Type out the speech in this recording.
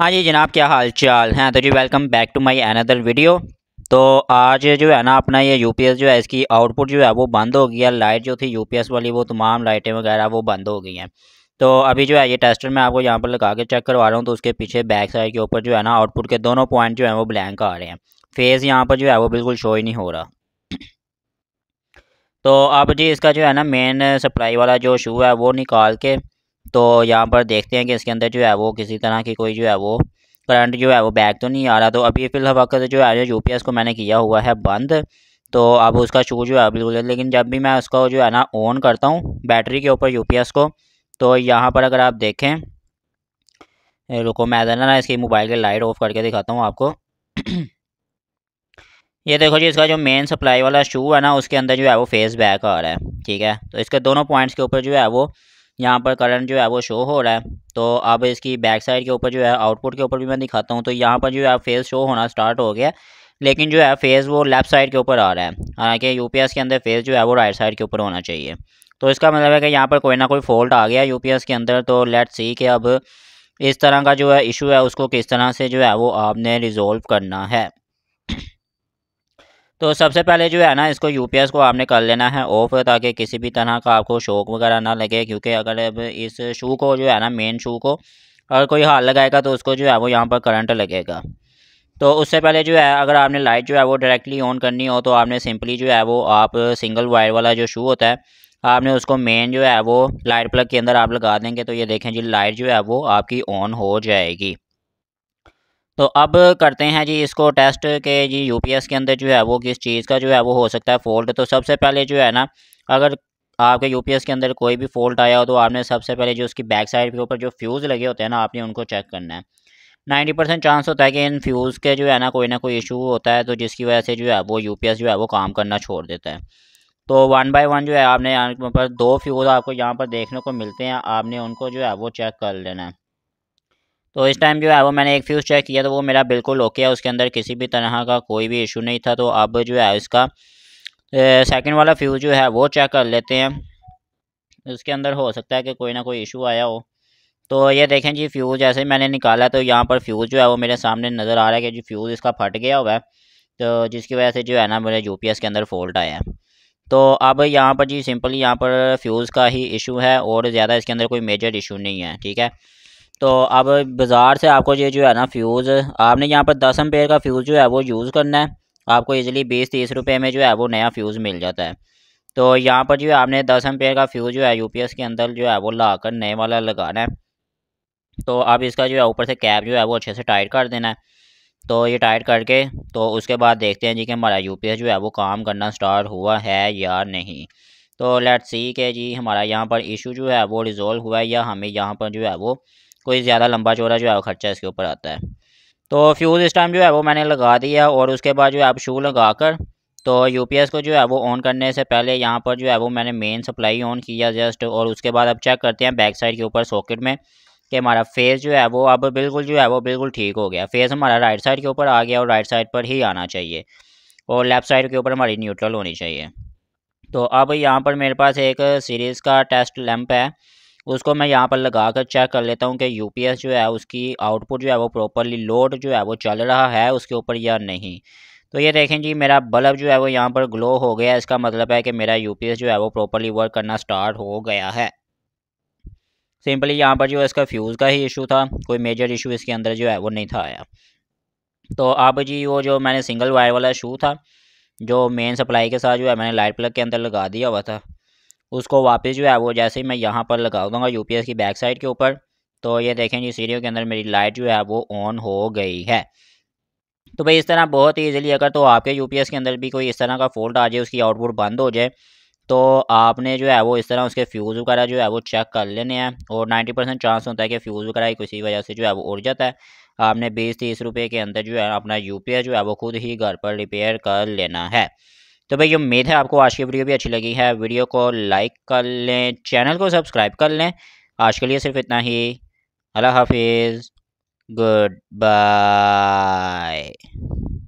हाँ जी जनाब क्या हाल चाल हैं हाँ, तो जी welcome back to my another video तो आज जो है ना अपना ये यूपीएस जो है इसकी आउटपुट जो है वो बंद हो गई है लाइट जो थी यूपीएस वाली वो तमाम लाइटें वगैरह वो बंद हो गई हैं तो अभी जो है ये टेस्टर मैं आपको यहाँ पर लगा के चेक करवा रहा हूँ तो उसके पीछे बैक साइड के ऊपर जो है ना आउटपुट के दोनों पॉइंट जो है वो ब्लैंक आ रहे हैं फेस यहाँ पर जो है वो बिल्कुल शो ही नहीं हो रहा तो अब जी इसका जो है ना मेन सप्लाई वाला जो शू है वो निकाल के तो यहाँ पर देखते हैं कि इसके अंदर जो है वो किसी तरह की कोई जो है वो करंट जो है वो बैक तो नहीं आ रहा तो अभी फिलहाल वक्त जो है यू पी को मैंने किया हुआ है बंद तो अब उसका शू जो है बिल्कुल लेकिन जब भी मैं उसको जो है ना ऑन करता हूँ बैटरी के ऊपर यूपीएस को तो यहाँ पर अगर आप देखें रुको मैं ना ना इसकी मोबाइल की लाइट ऑफ करके दिखाता हूँ आपको ये देखो जी इसका जो मेन सप्लाई वाला शू है ना उसके अंदर जो है वो फेस बैक आ रहा है ठीक है तो इसके दोनों पॉइंट्स के ऊपर जो है वो यहाँ पर करंट जो है वो शो हो रहा है तो अब इसकी बैक साइड के ऊपर जो है आउटपुट के ऊपर भी मैं दिखाता हूँ तो यहाँ पर जो है फेज़ शो होना स्टार्ट हो गया लेकिन जो है फेज़ वो लेफ्ट साइड के ऊपर आ रहा है हालांकि यू के अंदर फेज़ जो है वो राइट साइड के ऊपर होना चाहिए तो इसका मतलब है कि यहाँ पर कोई ना कोई फॉल्ट आ गया यू के अंदर तो लेट सी कि अब इस तरह का जो है इशू है उसको किस तरह से जो है वो आपने रिजोल्व करना है तो सबसे पहले जो है ना इसको यूपीएस को आपने कर लेना है ऑफ ताकि किसी भी तरह का आपको शौक वगैरह ना लगे क्योंकि अगर इस शू को जो है ना मेन शू को अगर कोई हाल लगाएगा तो उसको जो है वो यहाँ पर करंट लगेगा तो उससे पहले जो है अगर आपने लाइट जो है वो डायरेक्टली ऑन करनी हो तो आपने सिंपली जो है वो आप सिंगल वायर वाला जो शू होता है आपने उसको मेन जो है वो लाइट प्लग के अंदर आप लगा देंगे तो ये देखें जी लाइट जो है वो आपकी ऑन हो जाएगी तो अब करते हैं जी इसको टेस्ट के जी यूपीएस के अंदर जो है वो किस चीज़ का जो है वो हो सकता है फ़ॉल्ट तो सबसे पहले जो है ना अगर आपके यूपीएस के अंदर कोई भी फ़ॉल्ट आया हो तो आपने सबसे पहले जो उसकी बैक साइड के ऊपर जो फ्यूज़ लगे होते हैं ना आपने उनको चेक करना है नाइन्टी परसेंट चांस होता है कि इन फ्यूज़ के जो है ना कोई ना कोई इशू होता है तो जिसकी वजह से जो है वो यू जो है वो काम करना छोड़ देता है तो वन बाय वन जो है आपने यहाँ पर दो फ्यूज़ आपको यहाँ पर देखने को मिलते हैं आपने उनको जो है वो चेक कर लेना है तो इस टाइम जो है वो मैंने एक फ्यूज़ चेक किया तो वो मेरा बिल्कुल ओके है उसके अंदर किसी भी तरह का कोई भी इशू नहीं था तो अब जो है इसका सेकंड वाला फ्यूज़ जो है वो चेक कर लेते हैं उसके अंदर हो सकता है कि कोई ना कोई इशू आया हो तो ये देखें जी फ्यूज़ जैसे मैंने निकाला तो यहाँ पर फ्यूज़ जो है वो मेरे सामने नज़र आ रहा है कि जी फ्यूज़ इसका फट गया हुआ है तो जिसकी वजह से जो है ना मेरे यू के अंदर फॉल्ट आया है तो अब यहाँ पर जी सिंपली यहाँ पर फ्यूज़ का ही इशू है और ज़्यादा इसके अंदर कोई मेजर इशू नहीं है ठीक है तो अब बाज़ार से आपको ये जो है ना फ्यूज़ आपने यहाँ पर दस एम्पेयर का फ्यूज़ जो है वो यूज़ करना है आपको ईज़िली बीस तीस रुपये में जो है वो नया फ्यूज़ मिल जाता है तो यहाँ पर जो है आपने दस एम्पेयर का फ्यूज़ जो है यू के अंदर जो है वो ला कर नए वाला लगाना है तो आप इसका जो है ऊपर से कैप जो है वो अच्छे से टाइट कर देना है तो ये टाइट करके तो उसके बाद देखते हैं जी कि हमारा यू जो है वो काम करना स्टार्ट हुआ है या नहीं तो लेट्स सी के जी हमारा यहाँ पर इशू जो है वो रिज़ोल्व हुआ है या हमें यहाँ पर जो है वो कोई ज़्यादा लंबा चौड़ा जो है खर्चा इसके ऊपर आता है तो फ्यूज़ इस टाइम जो है वो मैंने लगा दिया और उसके बाद जो है आप शू लगा कर तो यू को जो है वो ऑन करने से पहले यहाँ पर जो है वो मैंने मेन सप्लाई ऑन किया जस्ट और उसके बाद अब चेक करते हैं बैक साइड के ऊपर सॉकेट में कि हमारा फेस जो है वो अब बिल्कुल जो है वो बिल्कुल ठीक हो गया फेस हमारा राइट साइड के ऊपर आ गया और राइट साइड पर ही आना चाहिए और लेफ़्ट साइड के ऊपर हमारी न्यूट्रल होनी चाहिए तो अब यहाँ पर मेरे पास एक सीरीज़ का टेस्ट लैंप है उसको मैं यहाँ पर लगा कर चेक कर लेता हूँ कि यू जो है उसकी आउटपुट जो है वो प्रॉपरली लोड जो है वो चल रहा है उसके ऊपर या नहीं तो ये देखें जी मेरा बल्ब जो है वो यहाँ पर ग्लो हो गया है इसका मतलब है कि मेरा यू जो है वो प्रॉपरली वर्क करना स्टार्ट हो गया है सिंपली यहाँ पर जो है इसका फ्यूज़ का ही इशू था कोई मेजर इशू इसके अंदर जो है वो नहीं था आया तो अब जी वो जो मैंने सिंगल वायर वाला शू था जो मेन सप्लाई के साथ जो है मैंने लाइट प्लग के अंदर लगा दिया हुआ था उसको वापस जो है वो जैसे ही मैं यहाँ पर लगा दूँगा यू की बैक साइड के ऊपर तो ये देखें जी सीढ़ियों के अंदर मेरी लाइट जो है वो ऑन हो गई है तो भाई इस तरह बहुत ही ईजिली अगर तो आपके यू के अंदर भी कोई इस तरह का फॉल्ट आ जाए उसकी आउटपुट बंद हो जाए तो आपने जो है वो इस तरह उसके फ्यूज़ वगैरह जो है वो चेक कर लेने हैं और नाइन्टी परसेंट चांस होता है कि फ्यूज़ वगैरह किसी वजह से जो है वो उड़ जाता है आपने बीस तीस रुपये के अंदर जो है अपना यू जो है वो खुद ही घर पर रिपेयर कर लेना है तो भाई उम्मीद है आपको आज की वीडियो भी अच्छी लगी है वीडियो को लाइक कर लें चैनल को सब्सक्राइब कर लें आज के लिए सिर्फ इतना ही अल्लाह हाफिज़ गुड बाय